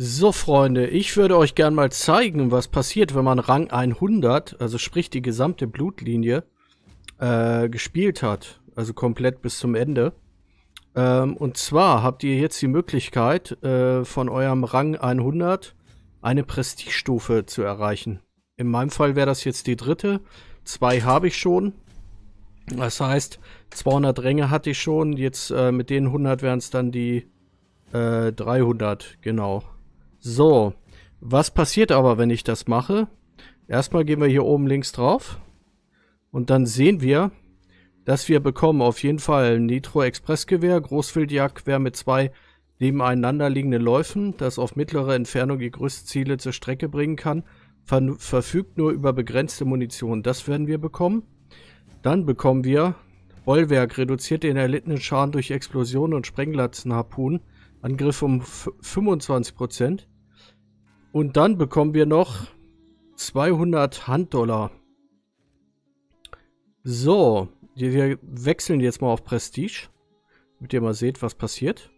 So, Freunde, ich würde euch gern mal zeigen, was passiert, wenn man Rang 100, also sprich die gesamte Blutlinie, äh, gespielt hat. Also komplett bis zum Ende. Ähm, und zwar habt ihr jetzt die Möglichkeit, äh, von eurem Rang 100 eine Prestigestufe zu erreichen. In meinem Fall wäre das jetzt die dritte. Zwei habe ich schon. Das heißt, 200 Ränge hatte ich schon. Jetzt äh, mit den 100 wären es dann die äh, 300, genau. So, was passiert aber, wenn ich das mache? Erstmal gehen wir hier oben links drauf und dann sehen wir, dass wir bekommen auf jeden Fall ein Nitro express Expressgewehr, Großwildjagdgewehr mit zwei nebeneinander liegenden Läufen, das auf mittlere Entfernung die größten Ziele zur Strecke bringen kann, ver verfügt nur über begrenzte Munition. Das werden wir bekommen. Dann bekommen wir Bollwerk, reduziert den erlittenen Schaden durch Explosionen und sprenglatzen harpunen Angriff um 25%. Und dann bekommen wir noch 200 Handdollar. So, wir wechseln jetzt mal auf Prestige, damit ihr mal seht, was passiert.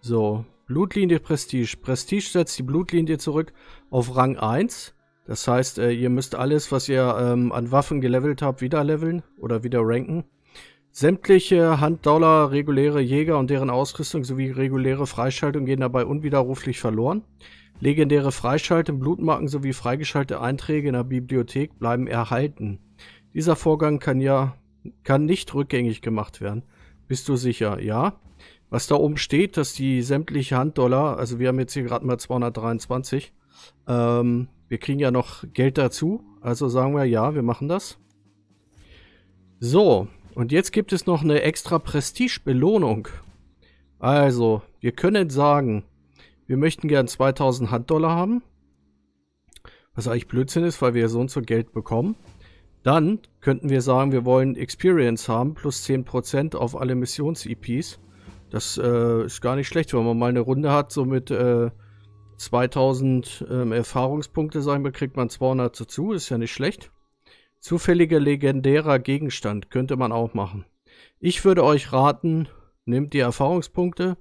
So, Blutlinie Prestige. Prestige setzt die Blutlinie zurück auf Rang 1. Das heißt, äh, ihr müsst alles, was ihr ähm, an Waffen gelevelt habt, wieder leveln oder wieder ranken. Sämtliche Handdollar, reguläre Jäger und deren Ausrüstung sowie reguläre Freischaltung gehen dabei unwiderruflich verloren. Legendäre Freischaltung, Blutmarken sowie freigeschaltete Einträge in der Bibliothek bleiben erhalten. Dieser Vorgang kann ja kann nicht rückgängig gemacht werden. Bist du sicher? Ja. Was da oben steht, dass die sämtliche Handdollar, also wir haben jetzt hier gerade mal 223, ähm, wir kriegen ja noch Geld dazu, also sagen wir ja, wir machen das. So, und jetzt gibt es noch eine extra Prestige-Belohnung. Also, wir können sagen, wir möchten gern 2000 Handdollar haben. Was eigentlich Blödsinn ist, weil wir so und so Geld bekommen. Dann könnten wir sagen, wir wollen Experience haben, plus 10% auf alle Missions-EPs. Das äh, ist gar nicht schlecht, wenn man mal eine Runde hat, so mit äh, 2000 ähm, Erfahrungspunkte, sagen wir, kriegt man 200 dazu, ist ja nicht schlecht. Zufälliger legendärer Gegenstand könnte man auch machen. Ich würde euch raten, nehmt die Erfahrungspunkte.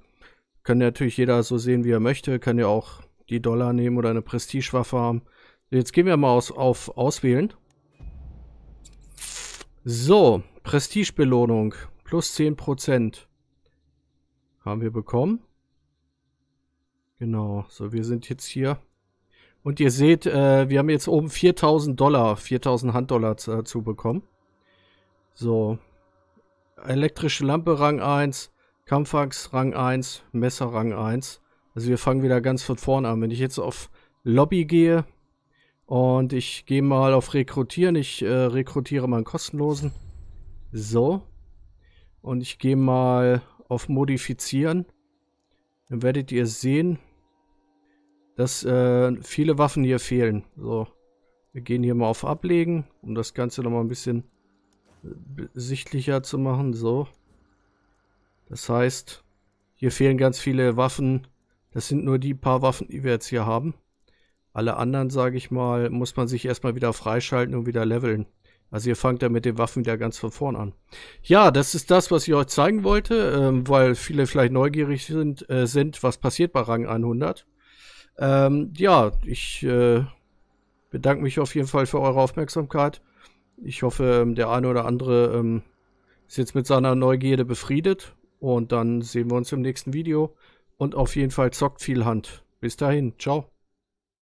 Kann natürlich jeder so sehen, wie er möchte. Kann ja auch die Dollar nehmen oder eine Prestigewaffe haben. Jetzt gehen wir mal aus, auf Auswählen. So, Prestigebelohnung. Plus 10%. Haben wir bekommen. Genau, so wir sind jetzt hier und ihr seht, äh, wir haben jetzt oben 4000 Dollar, 4000 Handdollar dazu äh, bekommen. So. Elektrische Lampe Rang 1, Kampfaxt Rang 1, Messer Rang 1. Also wir fangen wieder ganz von vorne an. Wenn ich jetzt auf Lobby gehe und ich gehe mal auf Rekrutieren. Ich äh, rekrutiere mal einen kostenlosen. So. Und ich gehe mal auf Modifizieren. Dann werdet ihr sehen, dass äh, viele Waffen hier fehlen. So, wir gehen hier mal auf Ablegen, um das Ganze nochmal ein bisschen äh, sichtlicher zu machen. So, das heißt, hier fehlen ganz viele Waffen. Das sind nur die paar Waffen, die wir jetzt hier haben. Alle anderen, sage ich mal, muss man sich erstmal wieder freischalten und wieder leveln. Also ihr fangt ja mit den Waffen wieder ganz von vorn an. Ja, das ist das, was ich euch zeigen wollte, ähm, weil viele vielleicht neugierig sind, äh, sind, was passiert bei Rang 100. Ähm, ja, ich äh, bedanke mich auf jeden Fall für eure Aufmerksamkeit. Ich hoffe, ähm, der eine oder andere ähm, ist jetzt mit seiner Neugierde befriedet. Und dann sehen wir uns im nächsten Video. Und auf jeden Fall zockt viel Hand. Bis dahin, ciao.